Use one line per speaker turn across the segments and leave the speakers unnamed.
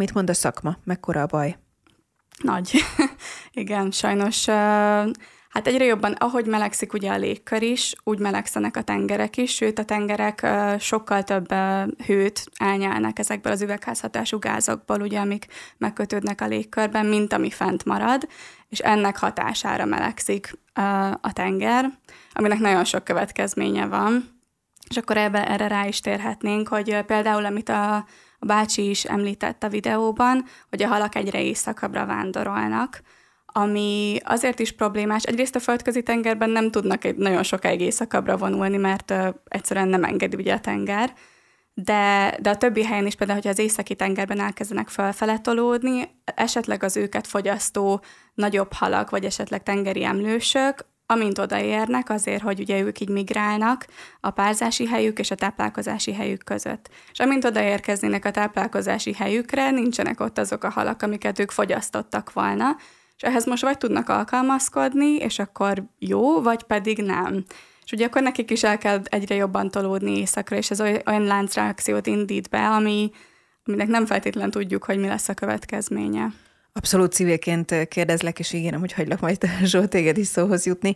Mit mond a szakma? Mekkora a baj?
Nagy. Igen, sajnos. Hát egyre jobban, ahogy melegszik ugye a légkör is, úgy melegszenek a tengerek is, sőt a tengerek sokkal több hőt elnyelnek ezekből az üvegházhatású gázokból, ugye, amik megkötődnek a légkörben, mint ami fent marad, és ennek hatására melegszik a tenger, aminek nagyon sok következménye van. És akkor ebbe, erre rá is térhetnénk, hogy például amit a a bácsi is említett a videóban, hogy a halak egyre éjszakabbra vándorolnak, ami azért is problémás. Egyrészt a földközi tengerben nem tudnak egy nagyon sokáig éjszakabbra vonulni, mert uh, egyszerűen nem engedi ugye a tenger, de, de a többi helyen is, például, hogyha az északi tengerben elkezdenek felfele tolódni, esetleg az őket fogyasztó nagyobb halak, vagy esetleg tengeri emlősök, amint odaérnek azért, hogy ugye ők így migrálnak a párzási helyük és a táplálkozási helyük között. És amint odaérkeznének a táplálkozási helyükre, nincsenek ott azok a halak, amiket ők fogyasztottak volna, és ehhez most vagy tudnak alkalmazkodni, és akkor jó, vagy pedig nem. És ugye akkor nekik is el kell egyre jobban tolódni éjszakra, és ez olyan láncreakciót indít be, ami, aminek nem feltétlenül tudjuk, hogy mi lesz a következménye.
Abszolút civilként kérdezlek, és ígérem, hogy hagylak majd Zsolt téged is szóhoz jutni,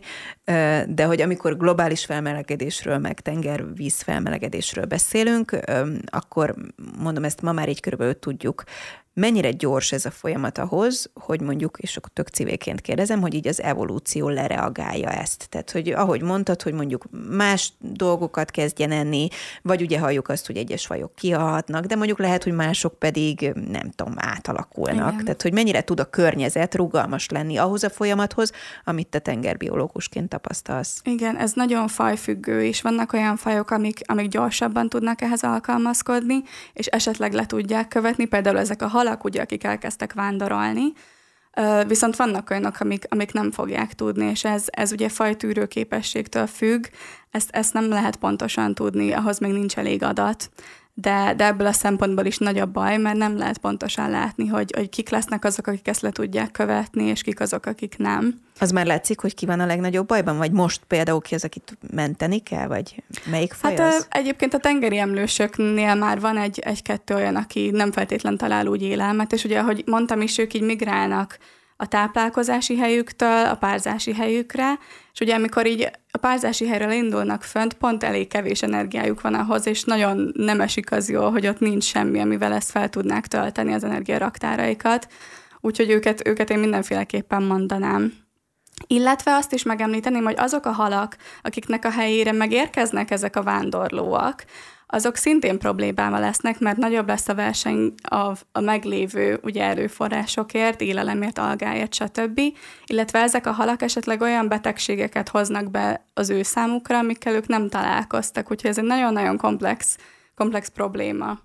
de hogy amikor globális felmelegedésről, meg tengervíz felmelegedésről beszélünk, akkor mondom, ezt ma már így körülbelül tudjuk, mennyire gyors ez a folyamat ahhoz, hogy mondjuk, és akkor tök civilként kérdezem, hogy így az evolúció lereagálja ezt. Tehát, hogy ahogy mondtad, hogy mondjuk más dolgokat kezdjen enni, vagy ugye halljuk azt, hogy egyes fajok kihalhatnak, de mondjuk lehet, hogy mások pedig, nem tudom, átalakulnak. Igen. Tehát, hogy mennyire tud a környezet rugalmas lenni ahhoz a folyamathoz, amit te tengerbiológusként tapasztalsz.
Igen, ez nagyon fajfüggő, és vannak olyan fajok, amik, amik gyorsabban tudnak ehhez alkalmazkodni, és esetleg le tudják követni, például ezek a hal falak, ugye, akik elkezdtek vándorolni, Viszont vannak olyanok, amik, amik nem fogják tudni, és ez, ez ugye fajtűrő képességtől függ, ezt, ezt nem lehet pontosan tudni, ahhoz még nincs elég adat de, de ebből a szempontból is nagy a baj, mert nem lehet pontosan látni, hogy, hogy kik lesznek azok, akik ezt le tudják követni, és kik azok, akik nem. Az már látszik, hogy ki van a legnagyobb bajban, vagy most például ki az, akit menteni kell, vagy melyik faj hát, az? egyébként a tengeri emlősöknél már van egy, egy-kettő olyan, aki nem feltétlen talál úgy élelmet, és ugye, ahogy mondtam is, ők így migrálnak a táplálkozási helyüktől a párzási helyükre, és ugye amikor így a párzási helyről indulnak fönt, pont elég kevés energiájuk van ahhoz, és nagyon nem esik az jó, hogy ott nincs semmi, amivel ezt fel tudnák tölteni az energiaraktáraikat, úgyhogy őket, őket én mindenféleképpen mondanám. Illetve azt is megemlíteném, hogy azok a halak, akiknek a helyére megérkeznek ezek a vándorlóak, azok szintén problémával lesznek, mert nagyobb lesz a verseny a, a meglévő ugye, erőforrásokért, élelemért, algáért, stb. Illetve ezek a halak esetleg olyan betegségeket hoznak be az ő számukra, amikkel ők nem találkoztak, úgyhogy ez egy nagyon-nagyon komplex, komplex probléma.